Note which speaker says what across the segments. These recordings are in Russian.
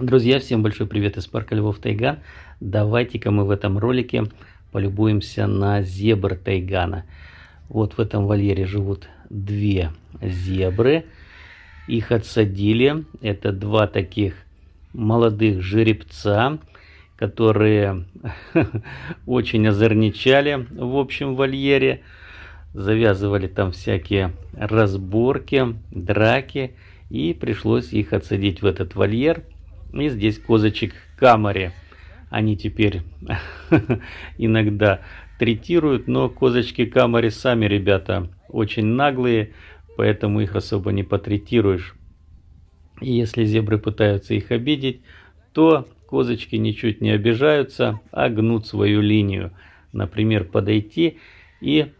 Speaker 1: Друзья, всем большой привет из парка Львов Тайган. Давайте-ка мы в этом ролике полюбуемся на зебр Тайгана. Вот в этом вольере живут две зебры. Их отсадили. Это два таких молодых жеребца, которые очень озорничали в общем вольере. Завязывали там всякие разборки, драки. И пришлось их отсадить в этот вольер, ну, и здесь козочек камари. Они теперь иногда третируют, но козочки камари сами, ребята, очень наглые, поэтому их особо не потретируешь. И если зебры пытаются их обидеть, то козочки ничуть не обижаются, а гнут свою линию. Например, подойти и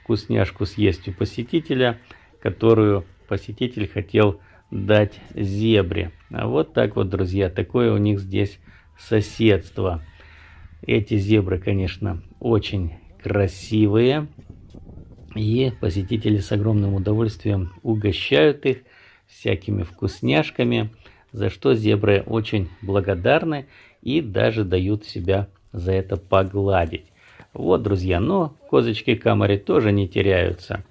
Speaker 1: вкусняшку съесть у посетителя, которую посетитель хотел съесть дать зебре. А вот так вот, друзья, такое у них здесь соседство. Эти зебры, конечно, очень красивые. И посетители с огромным удовольствием угощают их всякими вкусняшками, за что зебры очень благодарны и даже дают себя за это погладить. Вот, друзья, но козочки камари тоже не теряются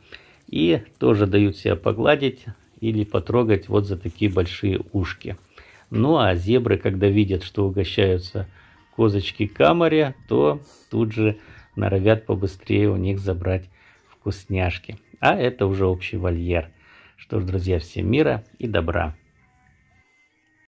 Speaker 1: и тоже дают себя погладить или потрогать вот за такие большие ушки. Ну а зебры, когда видят, что угощаются козочки камаря, то тут же норовят побыстрее у них забрать вкусняшки. А это уже общий вольер. Что ж, друзья, всем мира и добра!